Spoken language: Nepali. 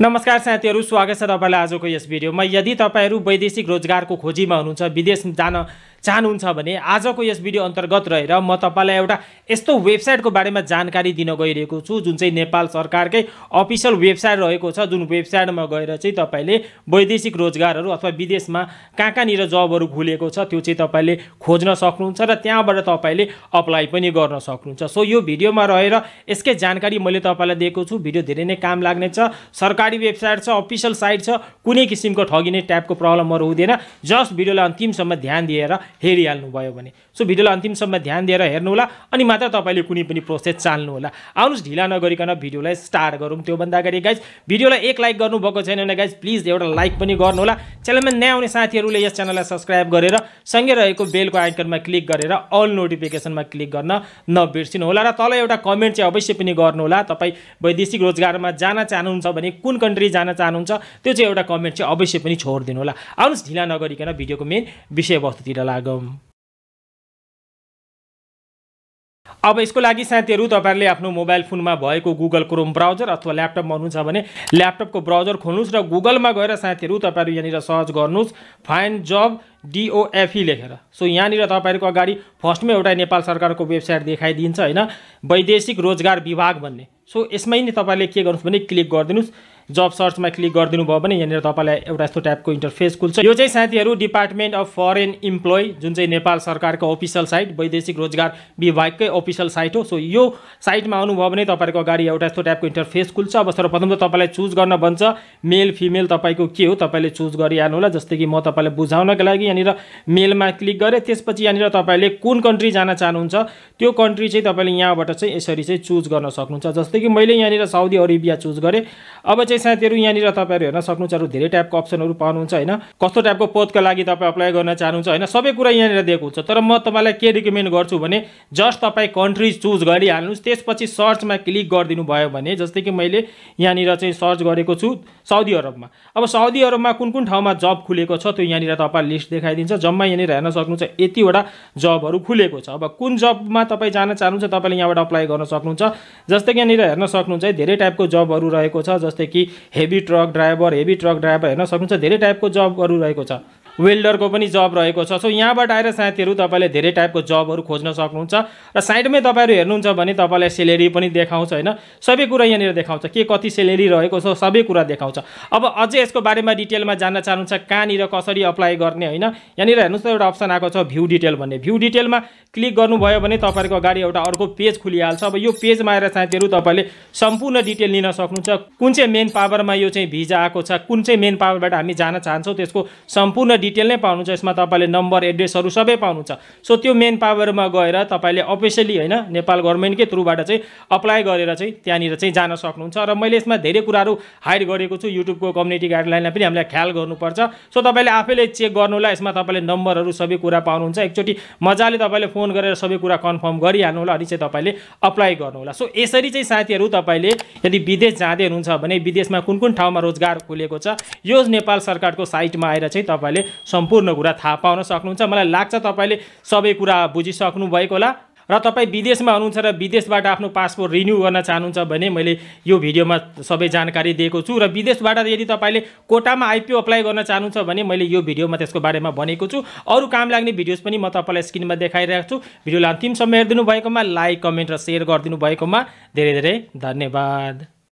नमस्कार साथीहरू स्वागत छ तपाईँलाई आजको यस भिडियोमा यदि तपाईँहरू वैदेशिक रोजगारको खोजीमा हुनुहुन्छ विदेश जान चाहनुहुन्छ भने आजको यस भिडियो अन्तर्गत रहेर म तपाईँलाई एउटा यस्तो वेबसाइटको बारेमा जानकारी दिन गइरहेको छु जुन चाहिँ नेपाल सरकारकै अफिसियल वेबसाइट रहेको छ जुन वेबसाइटमा गएर चाहिँ तपाईँले वैदेशिक रोजगारहरू अथवा विदेशमा कहाँ कहाँनिर जबहरू खुलेको छ त्यो चाहिँ तपाईँले खोज्न सक्नुहुन्छ र त्यहाँबाट तपाईँले अप्लाई पनि गर्न सक्नुहुन्छ सो यो भिडियोमा रहेर यसकै जानकारी मैले तपाईँलाई दिएको छु भिडियो धेरै नै काम लाग्नेछ सरकार सरकारी वेबसाइट छ अफिसियल साइट छ कुनै किसिमको ठगिने टाइपको प्रब्लमहरू हुँदैन जस्ट भिडियोलाई अन्तिमसम्म ध्यान दिएर हेरिहाल्नु भयो भने सो भिडियोलाई अन्तिमसम्म ध्यान दिएर हेर्नु होला अनि मात्र तपाईँले कुनै पनि प्रोसेस चाल्नु होला आउनुहोस् ढिला नगरिकन भिडियोलाई स्टार्ट गरौँ त्योभन्दा अगाडि गाइज भिडियोलाई एक लाइक गर्नुभएको छैन भने गाइज प्लिज एउटा लाइक पनि गर्नुहोला च्यानलमा नयाँ आउने साथीहरूले यस च्यानललाई सब्सक्राइब गरेर सँगै रहेको बेलको आइकनमा क्लिक गरेर अल नोटिफिकेसनमा क्लिक गर्न नबिर्सिनु होला र तल एउटा कमेन्ट चाहिँ अवश्य पनि गर्नुहोला तपाईँ वैदेशिक रोजगारमा जान चाहनुहुन्छ भने कुन कुन कन्ट्री जान चाहनुहुन्छ त्यो चाहिँ एउटा कमेन्ट चाहिँ अवश्य पनि छोडिदिनु होला आउनुहोस् ढिला नगरिकन भिडियोको मेन विषयवस्तुतिर लागौँ अब यसको लागि साथीहरू तपाईँहरूले आफ्नो मोबाइल फोनमा भएको गुगल क्रोम ब्राउजर अथवा ल्यापटपमा हुनुहुन्छ भने ल्यापटपको ब्राउजर खोल्नुहोस् र गुगलमा गएर साथीहरू तपाईँहरू यहाँनिर सर्च गर्नुहोस् फाइन जब डिओएफई लेखेर सो यहाँनिर तपाईँहरूको अगाडि फर्स्टमै एउटा नेपाल सरकारको वेबसाइट देखाइदिन्छ होइन वैदेशिक रोजगार विभाग भन्ने सो यसमै नै तपाईँले के गर्नुहोस् भने क्लिक गरिदिनुहोस् जब सर्चमा क्लिक गरिदिनु भयो भने यहाँनिर तपाईँलाई एउटा यस्तो टाइपको इन्टरफेस खुल्छ यो चाहिँ साथीहरू डिपार्टमेन्ट अफ फरेन इम्प्लोइ जुन चाहिँ नेपाल सरकारको अफिसियल साइट वैदेशिक रोजगार विभागकै अफिसियल साइट हो सो यो साइटमा आउनुभयो भने तपाईँको अगाडि एउटा यस्तो टाइपको इन्टरफेस खुल्छ अब सर्वप्रथम त तपाईँलाई चुज गर्न भन्छ मेल फिमेल तपाईँको के हो तपाईँले चुज गरिहाल्नु होला जस्तै कि म तपाईँलाई बुझाउनको लागि यहाँनिर मेलमा क्लिक गरेँ त्यसपछि यहाँनिर तपाईँले कुन कन्ट्री जान चाहनुहुन्छ त्यो कन्ट्री चाहिँ तपाईँले यहाँबाट चाहिँ यसरी चाहिँ चुज गर्न सक्नुहुन्छ जस्तै कि मैले यहाँनिर साउदी अरेबिया चुज गरेँ अब चाहिँ चाहिँ साथीहरू यहाँनिर तपाईँहरू हेर्न सक्नुहुन्छ अरू धेरै टाइपको अप्सनहरू पाउनुहुन्छ होइन कस्तो टाइपको पदका लागि तपाईँ अप्लाई गर्न चाहनुहुन्छ होइन सबै कुरा यहाँनिर दिएको हुन्छ तर म तपाईँलाई के रिकमेन्ड गर्छु भने जस्ट तपाईँ कन्ट्री चुज गरिहाल्नुहोस् त्यसपछि सर्चमा क्लिक गरिदिनु भयो भने जस्तै कि मैले यहाँनिर चाहिँ सर्च गरेको छु साउदी अरबमा अब साउदी अरबमा कुन कुन ठाउँमा जब खुलेको छ त्यो यहाँनिर तपाईँलाई लिस्ट देखाइदिन्छ जम्मा यहाँनिर हेर्न सक्नुहुन्छ यतिवटा जबहरू खुलेको छ अब कुन जबमा तपाईँ जान चाहनुहुन्छ तपाईँले यहाँबाट अप्लाई गर्न सक्नुहुन्छ जस्तै कि यहाँनिर हेर्न सक्नुहुन्छ धेरै टाइपको जबहरू रहेको छ जस्तै कि heavy truck driver heavy truck driver हेर्न सकिन्छ धेरै टाइपको जबहरू रहेको छ वेल्डरको पनि जब रहेको छ सो यहाँबाट आएर साथीहरू तपाईँले धेरै टाइपको जबहरू खोज्न सक्नुहुन्छ र साइडमै तपाईँहरू हेर्नुहुन्छ भने तपाईँलाई सेलेरी पनि देखाउँछ होइन सबै कुरा यहाँनिर देखाउँछ के कति सेलेरी रहेको छ सबै कुरा देखाउँछ अब अझै यसको बारेमा डिटेलमा जान्न चाहनुहुन्छ कहाँनिर कसरी अप्लाई गर्ने होइन यहाँनिर हेर्नुहोस् त एउटा अप्सन आएको छ भ्यू डिटेल भन्ने भ्यू डिटेलमा क्लिक गर्नुभयो भने तपाईँहरूको अगाडि एउटा अर्को पेज खुलिहाल्छ अब यो पेजमा आएर साथीहरू तपाईँले सम्पूर्ण डिटेल लिन सक्नुहुन्छ कुन चाहिँ मेन पावरमा यो चाहिँ भिजा आएको छ कुन चाहिँ मेन पावरबाट हामी जान चाहन्छौँ त्यसको सम्पूर्ण डिटेल नै पाउनुहुन्छ यसमा तपाईँले नम्बर एड्रेसहरू सबै पाउनुहुन्छ सो त्यो मेन पावरमा गएर तपाईँले अफिसियली होइन नेपाल गभर्मेन्टकै थ्रुबाट चाहिँ अप्लाई गरेर चाहिँ त्यहाँनिर चाहिँ जान सक्नुहुन्छ र मैले यसमा धेरै कुराहरू हाइड गरेको छु युट्युबको कम्युनिटी गाइडलाइनलाई पनि हामीलाई ख्याल गर्नुपर्छ सो तपाईँले आफैले चेक गर्नुहोला यसमा तपाईँले नम्बरहरू सबै कुरा पाउनुहुन्छ एकचोटि मजाले तपाईँले फोन गरेर सबै कुरा कन्फर्म गरिहाल्नु होला अनि चाहिँ तपाईँले अप्लाई गर्नुहोला सो यसरी चाहिँ साथीहरू तपाईँले यदि विदेश जाँदै हुनुहुन्छ भने विदेशमा कुन कुन ठाउँमा रोजगार खुलेको छ यो नेपाल सरकारको साइटमा आएर चाहिँ तपाईँले सम्पूर्ण कुरा थाहा पाउन सक्नुहुन्छ मलाई लाग्छ तपाईँले सबै कुरा बुझिसक्नु भएको होला र तपाईँ विदेशमा हुनुहुन्छ र विदेशबाट आफ्नो पासपोर्ट रिन्यू गर्न चाहनुहुन्छ भने मैले यो भिडियोमा सबै जानकारी दिएको छु र विदेशबाट यदि तपाईँले कोटामा आइपिओ अप्लाई गर्न चाहनुहुन्छ भने मैले यो भिडियोमा त्यसको बारेमा भनेको छु अरू काम लाग्ने भिडियोज पनि म तपाईँलाई स्क्रिनमा देखाइरहेको छु भिडियोलाई अन्तिमसम्म हेरिदिनु भएकोमा लाइक कमेन्ट र सेयर गरिदिनु भएकोमा धेरै धेरै धन्यवाद